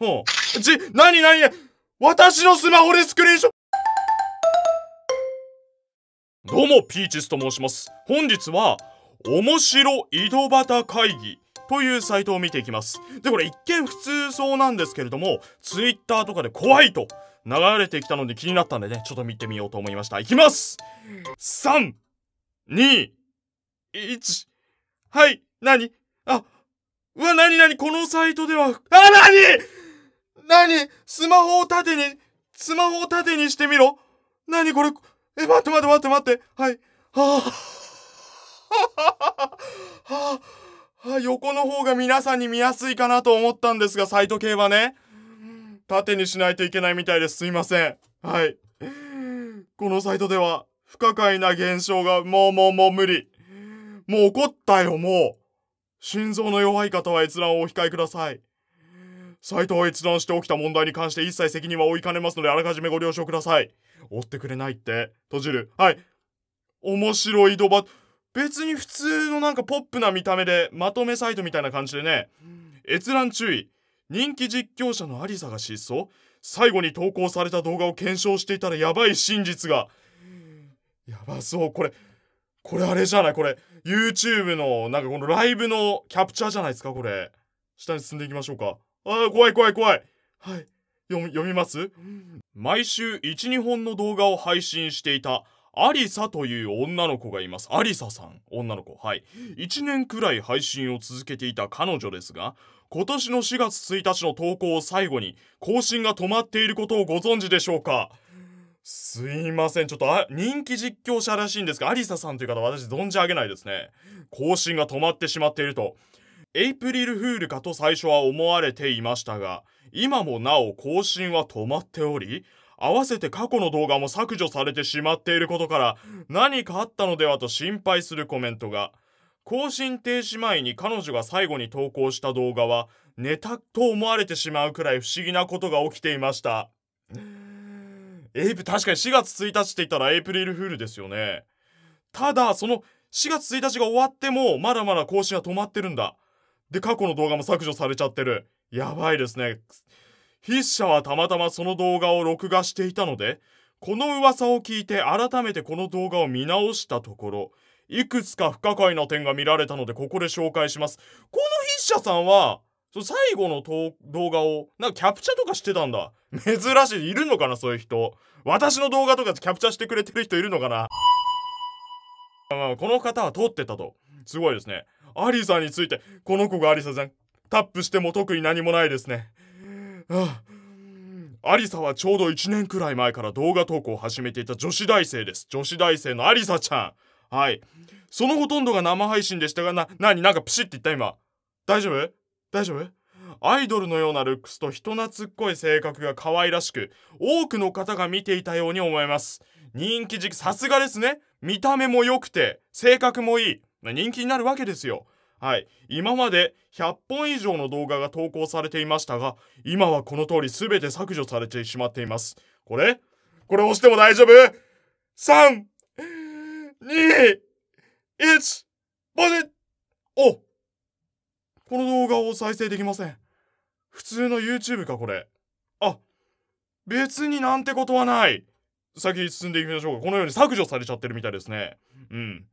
ほう。ち、なになに私のスマホでスクリーンショどうも、ピーチスと申します。本日は、面白井戸端会議というサイトを見ていきます。で、これ一見普通そうなんですけれども、ツイッターとかで怖いと流れてきたので気になったんでね、ちょっと見てみようと思いました。いきます !3、2、1、はい、なにあ、うわ、なになにこのサイトでは、あ、なに何スマホを縦に、スマホを縦にしてみろ何これえ、待って待って待って待って。はい。はあ、はあ、はあ、横の方が皆さんに見やすいかなと思ったんですが、サイト系はね。縦にしないといけないみたいです。すいません。はい。このサイトでは、不可解な現象が、もうもうもう無理。もう怒ったよ、もう。心臓の弱い方は閲覧をお控えください。サイトを閲覧して起きた問題に関して一切責任は負いかねますので、あらかじめご了承ください。追ってくれないって。閉じる。はい。面白いドバ、別に普通のなんかポップな見た目で、まとめサイトみたいな感じでね。閲覧注意。人気実況者のアリサが失踪最後に投稿された動画を検証していたらやばい真実が。やばそう。これ、これあれじゃないこれ、YouTube の、なんかこのライブのキャプチャーじゃないですかこれ。下に進んでいきましょうか。あ怖い怖い怖い。はい。読み、読みます毎週1、2本の動画を配信していた、アリサという女の子がいます。アリサさん、女の子。はい。1年くらい配信を続けていた彼女ですが、今年の4月1日の投稿を最後に、更新が止まっていることをご存知でしょうかすいません。ちょっと、あ、人気実況者らしいんですが、アリサさんという方、私、存じ上げないですね。更新が止まってしまっていると。エイプリルフールかと最初は思われていましたが、今もなお更新は止まっており、合わせて過去の動画も削除されてしまっていることから何かあったのではと心配するコメントが更新停止前に彼女が最後に投稿した動画はネタと思われてしまうくらい不思議なことが起きていましたエイプ確かに4月1日って言ったらエイプリルフールですよねただその4月1日が終わってもまだまだ更新は止まってるんだで、過去の動画も削除されちゃってる。やばいですね。筆者はたまたまその動画を録画していたので、この噂を聞いて改めてこの動画を見直したところ、いくつか不可解な点が見られたので、ここで紹介します。この筆者さんは、そ最後の動画を、なんかキャプチャとかしてたんだ。珍しい。いるのかなそういう人。私の動画とかキャプチャしてくれてる人いるのかなまあ、この方は撮ってたと。すごいですね。アリサについてこの子がアリサじゃんタップしても特に何もないですね、あ、アリサはちょうど1年くらい前から動画投稿を始めていた女子大生です女子大生のアリサちゃんはいそのほとんどが生配信でしたがな何なんかプシって言った今大丈夫大丈夫アイドルのようなルックスと人懐っこい性格が可愛らしく多くの方が見ていたように思います人気時期さすがですね見た目も良くて性格もいい人気になるわけですよ。はい。今まで100本以上の動画が投稿されていましたが、今はこの通り全て削除されてしまっています。これこれ押しても大丈夫 ?3、2、1、ポネおこの動画を再生できません。普通の YouTube か、これ。あ、別になんてことはない。先に進んでいきましょうか。このように削除されちゃってるみたいですね。うん。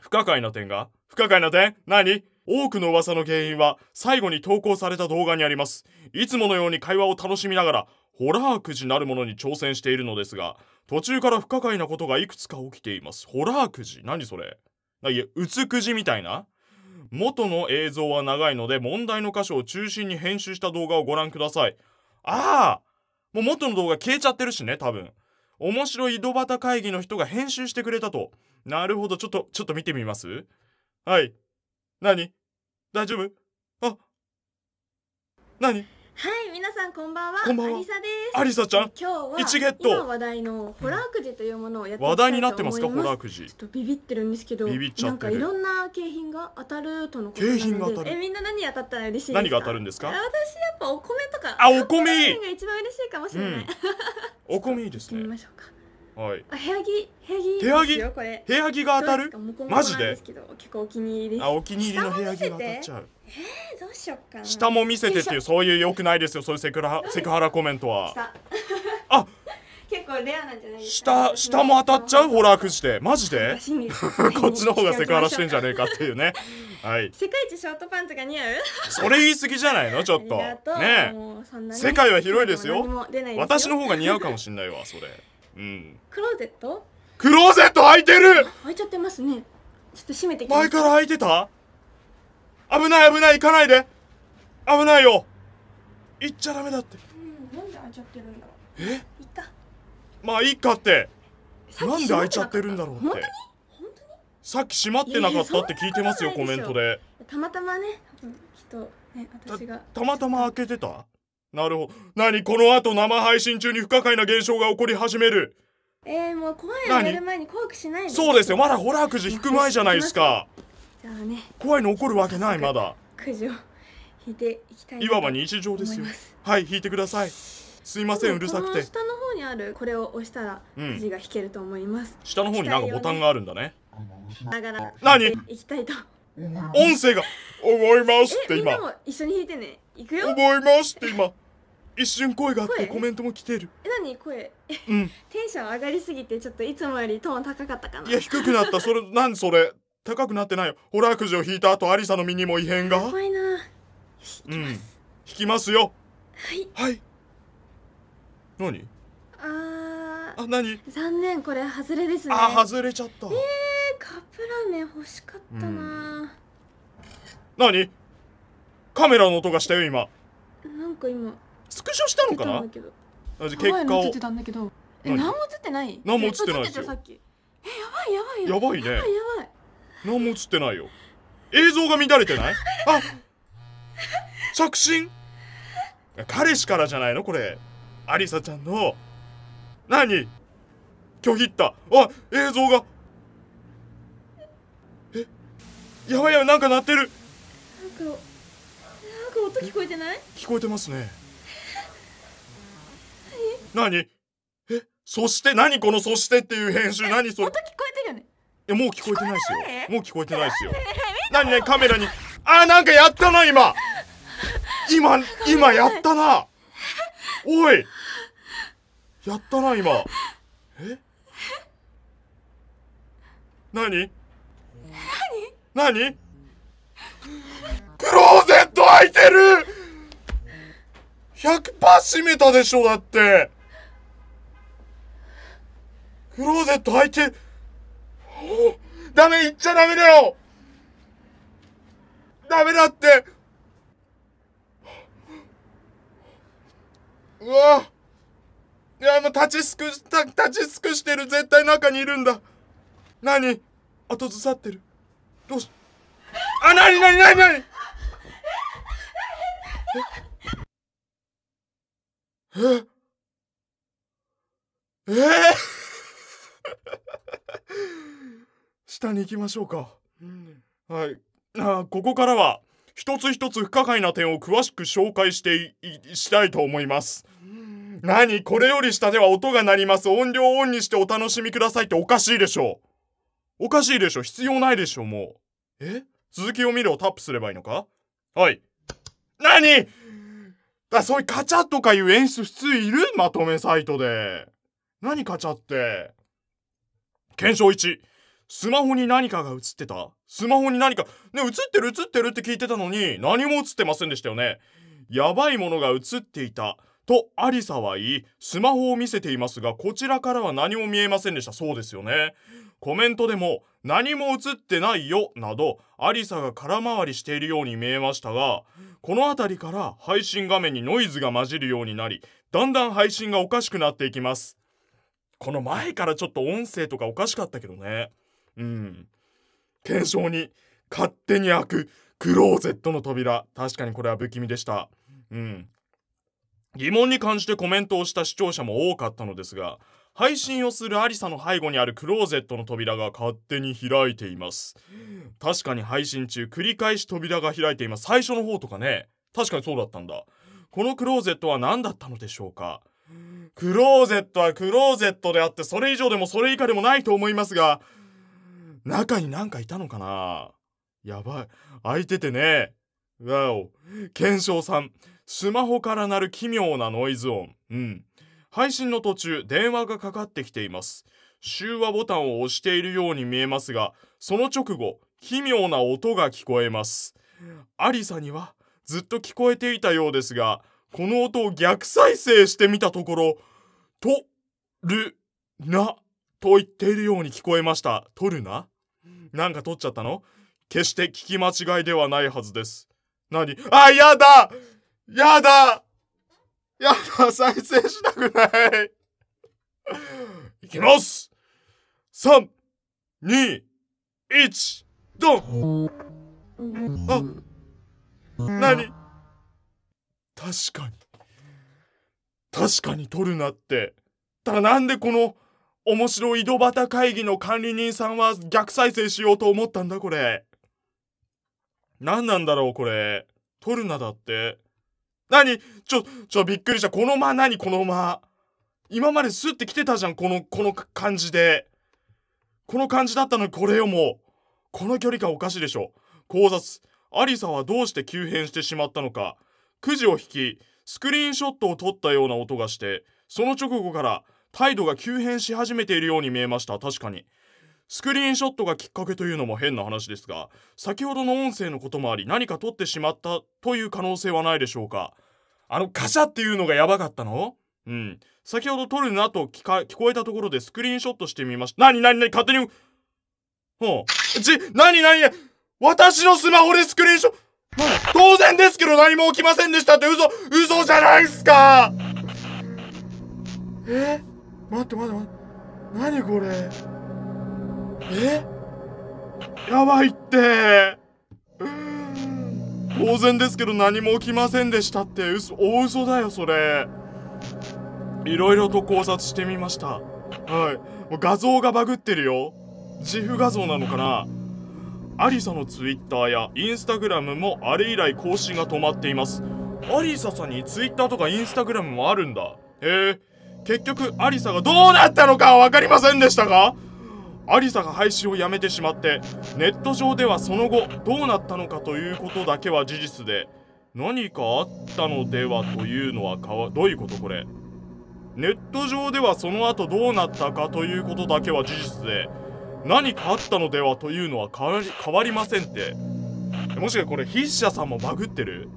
不可解な点が不可解な点何多くの噂の原因は最後に投稿された動画にあります。いつものように会話を楽しみながら、ホラーくじなるものに挑戦しているのですが、途中から不可解なことがいくつか起きています。ホラーくじ何それいや、うつくじみたいな元の映像は長いので、問題の箇所を中心に編集した動画をご覧ください。ああもう元の動画消えちゃってるしね、多分。面白い井戸端会議の人が編集してくれたと。なるほど。ちょっと、ちょっと見てみますはい。何大丈夫あ何はい皆さんこんばんはこんばんはアリサですアリサちゃん今日はゲット今話題のホラーくじというものをやっていきたいと思います話題になってますかホラーくじちょっとビビってるんですけどビビっちゃってるなんかいろんな景品が当たるとのことなので景品が当たるえみんな何当たったら嬉しい何が当たるんですか私やっぱお米とかあお米が一番嬉しいかもしれない、うん、お米いいですね行 ってみましょうかはいあ部屋着部屋着ですよこれ部屋着が当たるマジで結構お気に入りですあお気に入りの部屋着が当たっちゃうえー、どうしよっかな下も見せてっていうそういうよくないですよそういうセクラセクハラコメントはあ 結構レアなんじゃないですか下下も当たっちゃうホラーくじでマジで こっちの方がセクハラしてんじゃねえかっていうねはい世界一ショートパンツが似合うそれ言い過ぎじゃないのちょっとね世界は広いですよ私の方が似合うかもしんないわそれうん、クローゼットクローゼット開いてる開いちゃってますねちょっと閉めて前から開いてた危ない危ない行かないで危ないよ行っちゃダメだってうんなんで開いちゃってるんだろうえいっかまあいいかってなんで開いちゃってるんだろうって本当にさっき閉まってなかったって聞いてますよコメントでたまたまねきっとね私がたまたま開けてたなるほど。何この後生配信中に不可解な現象が起こり始める。えー、もう怖いのやる前に怖くしないでそうですよ。まだホラーくじ引く前じゃないですか。じゃあね。怖いの起こるわけない、まだ。くじを引いていきたいいわば日常ですよ。はい、引いてください。すいません、うるさくて。下の方にあるこれを押したら、くじが引けると思います。下の方になんかボタンがあるんだね。だら、何行きたいと。音声が「覚えます」って今一緒に弾いてねいくよ「思います」って今 一瞬声があってコメントも来てるえ何声、うん、テンション上がりすぎてちょっといつもよりトーン高かったかないや低くなったそれなんそれ高くなってないよホラークジを引いた後アリサの身にも異変が怖いなよしうん、引きますよはいはい何あああ何残念これ外れですねあ外れちゃったえープラメン欲しかったな、うん、何カメラの音がしたよ今なんか今スクショしたのかな結果をん何も映ってない何も映ってないですよえやばいやばいやばいねやばいやばい何も映ってないよ映像が乱れてないあ着信彼氏からじゃないのこれアリサちゃんの何拒否ったあ映像がやばいやばいなんか鳴ってるなんかなんか音聞こえてない聞こえてますね何何えそして何このそしてっていう編集何それ音聞こえてるよねえもう聞こえてないですよもう聞こえてないですよ何ねカメラにあなんかやったな今今今やったなおいやったな今え何何クローゼット開いてる !100% 閉めたでしょだってクローゼット開いて、ダメ言っちゃダメだよダメだってうわいや、もう立ちすく、立ちすくしてる絶対中にいるんだ何後ずさってるどうしあなになになになにええ下に行きましょうか、うん、はいあここからは一つ一つ不可解な点を詳しく紹介していしたいと思います、何これより下では音が鳴ります。音量をオンにしてお楽しみくださいっておかしいでしょう。おかしいでしょ必要ないでしょもう。え続きを見るをタップすればいいのかはい。何だ、そういうカチャとかいう演出普通いるまとめサイトで。何カチャって。検証1。スマホに何かが映ってたスマホに何か、ね、映ってる映ってるって聞いてたのに、何も映ってませんでしたよね。やばいものが映っていた。と、アリサは言い、スマホを見せていますが、こちらからは何も見えませんでした。そうですよね。コメントでも何も映ってないよなどアリサが空回りしているように見えましたがこの辺りから配信画面にノイズが混じるようになりだんだん配信がおかしくなっていきますこの前からちょっと音声とかおかしかったけどねうん検証に勝手に開くクローゼットの扉確かにこれは不気味でしたうん疑問に感じてコメントをした視聴者も多かったのですが配信をするアリサの背後にあるクローゼットの扉が勝手に開いています確かに配信中繰り返し扉が開いています最初の方とかね確かにそうだったんだこのクローゼットは何だったのでしょうかクローゼットはクローゼットであってそれ以上でもそれ以下でもないと思いますが中になんかいたのかなやばい開いててねわお検証さんスマホから鳴る奇妙なノイズ音うん配信の途中電話がかかってきています終話ボタンを押しているように見えますがその直後奇妙な音が聞こえますアリサにはずっと聞こえていたようですがこの音を逆再生してみたところ「とるな」と言っているように聞こえました「とるな」なんか取っちゃったの決して聞き間違いではないはずです何あやだやだやだ、再生したくない。いきます !3、2、1、ドンあ、なに確かに。確かに取るなって。ただなんでこの面白い井戸端会議の管理人さんは逆再生しようと思ったんだこれ。何なんだろうこれ。撮るなだって。何ちょ、ちょ、びっくりした。この間何この間。今までスッて来てたじゃん。この、この感じで。この感じだったのにこれよ、もう。この距離感おかしいでしょ。考察。アリサはどうして急変してしまったのか。くじを引き、スクリーンショットを撮ったような音がして、その直後から態度が急変し始めているように見えました。確かに。スクリーンショットがきっかけというのも変な話ですが、先ほどの音声のこともあり何か撮ってしまったという可能性はないでしょうかあのカシャっていうのがやばかったのうん。先ほど撮るなと聞か、聞こえたところでスクリーンショットしてみました。なになになに勝手に、ほう。ち、なになに私のスマホでスクリーンショット、当然ですけど何も起きませんでしたって嘘、嘘じゃないっすかえ待って待って待って。何これえやばいって当然ですけど何も起きませんでしたって嘘大嘘だよそれいろいろと考察してみましたはいもう画像がバグってるよ自負画像なのかなアリサのツイッターやインスタグラムもあれ以来更新が止まっていますアリサさんにツイッターとかインスタグラムもあるんだへえ結局アリサがどうなったのかは分かりませんでしたかアリサが配信をやめてしまってネット上ではその後どうなったのかということだけは事実で何かあったのではというのはかわどういうことこれネット上ではその後どうなったかということだけは事実で何かあったのではというのは変わりませんってもしかしてこれ筆者さんもバグってる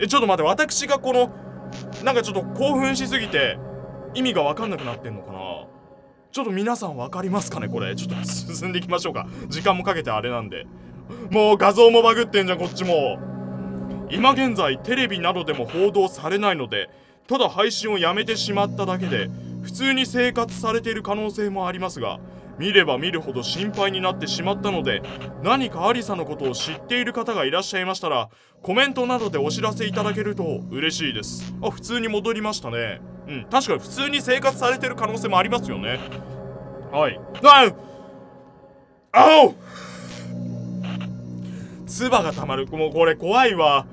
えちょっと待って私がこのなんかちょっと興奮しすぎて意味が分かんなくなってんのかなちょっと皆さん分かりますかねこれちょっと進んでいきましょうか時間もかけてあれなんでもう画像もバグってんじゃんこっちも今現在テレビなどでも報道されないのでただ配信をやめてしまっただけで普通に生活されている可能性もありますが見れば見るほど心配になってしまったので何かありさのことを知っている方がいらっしゃいましたらコメントなどでお知らせいただけると嬉しいですあ普通に戻りましたねうん確かに普通に生活されてる可能性もありますよねはいあお唾がたまるもうこれ怖いわ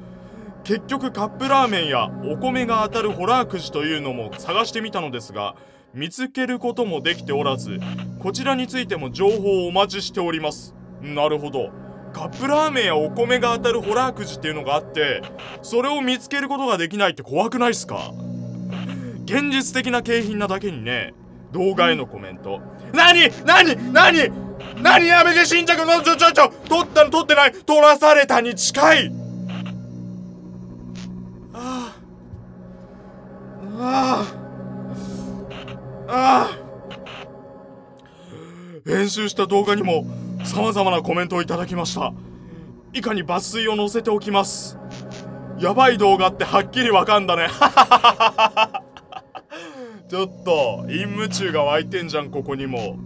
結局カップラーメンやお米が当たるホラーくじというのも探してみたのですが見つけることもできておらずこちらについても情報をお待ちしておりますなるほどカップラーメンやお米が当たるホラーくじっていうのがあってそれを見つけることができないって怖くないっすか現実的な景品なだけにね、動画へのコメント。何何何何やめて新着のちょちょちょ取ったの取ってない取らされたに近いああああ編集した動画にも様々なコメントをいただきました以下に抜粋を載せておきますやばい動画ってはっきりわかんだねはははははちょっと陰夢中が湧いてんじゃんここにも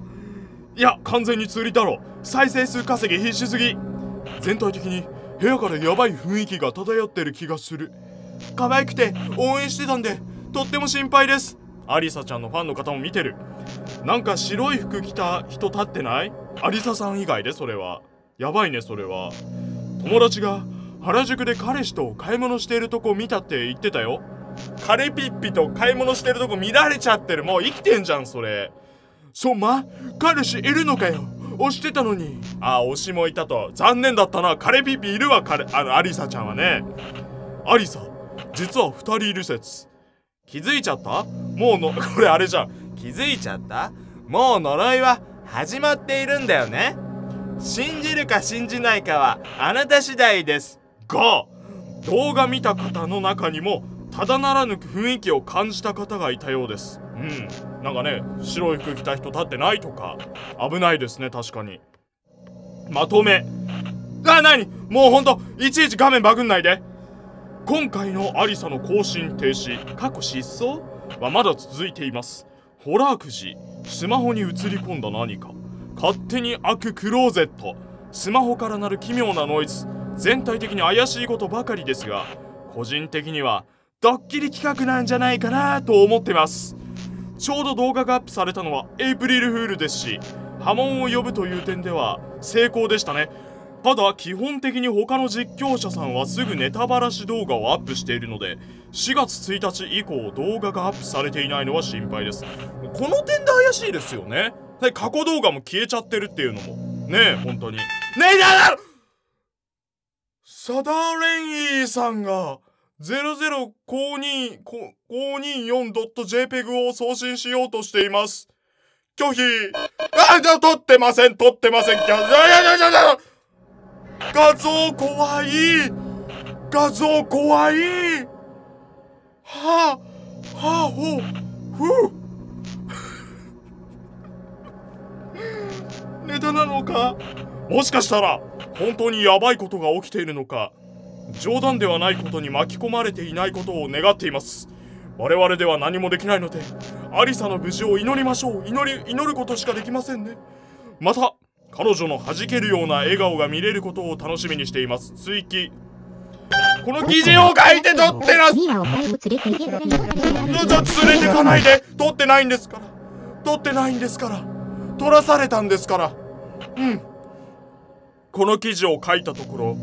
いや完全に釣りだろ再生数稼ぎ必死すぎ全体的に部屋からやばい雰囲気が漂ってる気がする可愛くて応援してたんでとっても心配ですアリサちゃんのファンの方も見てるなんか白い服着た人立ってないアリサさん以外でそれはやばいねそれは友達が原宿で彼氏と買い物しているとこ見たって言ってたよカレピッピと買い物してるとこ見られちゃってるもう生きてんじゃんそれそま彼氏いるのかよ推してたのにああ推しもいたと残念だったなカレピッピいるわカレあのアリサちゃんはねアリサ実は2人いる説気づいちゃったもうの これあれじゃん気づいちゃったもう呪いは始まっているんだよね信じるか信じないかはあなた次第ですが動画見た方の中にもただならぬ雰囲気を感じた方がいたようですうんなんかね白い服着た人立ってないとか危ないですね確かにまとめあ何もうほんといちいち画面バグんないで今回のアリサの更新停止過去失踪はまだ続いていますホラーくじスマホに映り込んだ何か勝手に開くクローゼットスマホからなる奇妙なノイズ全体的に怪しいことばかりですが個人的にはドッキリ企画なんじゃないかなと思ってますちょうど動画がアップされたのはエイプリルフールですし波紋を呼ぶという点では成功でしたねただ基本的に他の実況者さんはすぐネタバラシ動画をアップしているので4月1日以降動画がアップされていないのは心配ですこの点で怪しいですよね過去動画も消えちゃってるっていうのもねえ本当にねえだだサダーレンイーさんが 00524.jpeg を送信しようとしています。拒否。あ、じゃ、撮ってません、撮ってません。画像怖い。画像怖い。はあ、はあ、ほ、ふう。ネタなのかもしかしたら、本当にやばいことが起きているのか冗談ではないことに巻き込まれていないことを願っています我々では何もできないのでアリサの無事を祈りましょう祈り祈ることしかできませんねまた彼女の弾けるような笑顔が見れることを楽しみにしています追記この記事を書いて撮ってなすちょちょ連れてかないで撮ってないんですから撮ってないんですから撮らされたんですからうんこの記事を書いたところ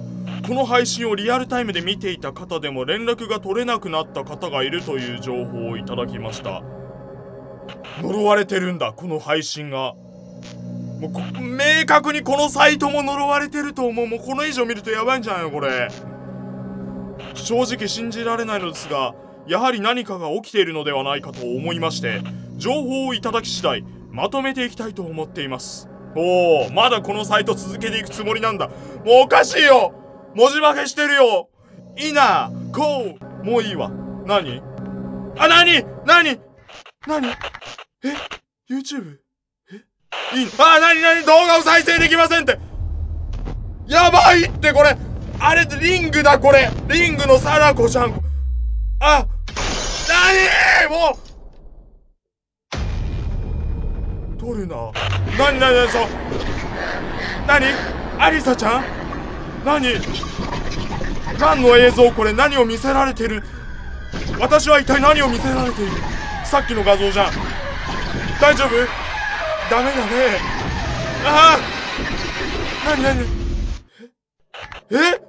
この配信をリアルタイムで見ていた方でも連絡が取れなくなった方がいるという情報をいただきました呪われてるんだこの配信がもう明確にこのサイトも呪われてると思うもうこの以上見るとやばいんじゃないのこれ正直信じられないのですがやはり何かが起きているのではないかと思いまして情報をいただき次第まとめていきたいと思っていますおおまだこのサイト続けていくつもりなんだもうおかしいよ文字化けしてるよいなこうもういいわ。何あ、ななにになにえ ?YouTube? えいいあ、なになに動画を再生できませんってやばいってこれあれってリングだこれリングのサラコちゃんあなにもう取るな。なになになにそう。なにアリサちゃん何何の映像これ何を見せられてる私は一体何を見せられているさっきの画像じゃん大丈夫ダメだねああ何何え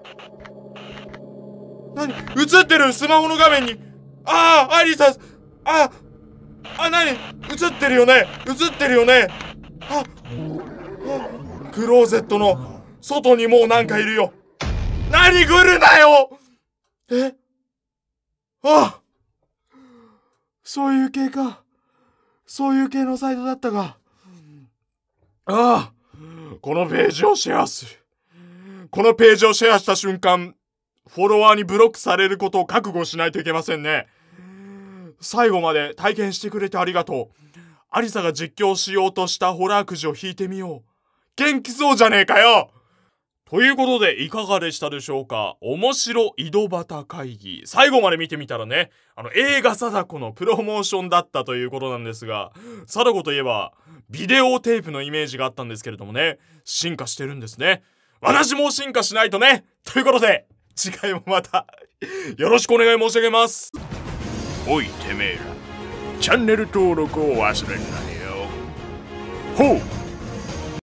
何映ってるスマホの画面にああアリサああ何映ってるよね映ってるよねああクローゼットの外にもうなんかいるよ何来るなよえああそういう系か。そういう系のサイトだったが。ああこのページをシェアする。このページをシェアした瞬間、フォロワーにブロックされることを覚悟しないといけませんね。最後まで体験してくれてありがとう。アリサが実況しようとしたホラーくじを引いてみよう。元気そうじゃねえかよということで、いかがでしたでしょうか面白井戸端会議。最後まで見てみたらね、あの、映画貞子のプロモーションだったということなんですが、貞子といえば、ビデオテープのイメージがあったんですけれどもね、進化してるんですね。私も進化しないとねということで、次回もまたよろしくお願い申し上げます。おい、てめえら。チャンネル登録を忘れんなよ。ほう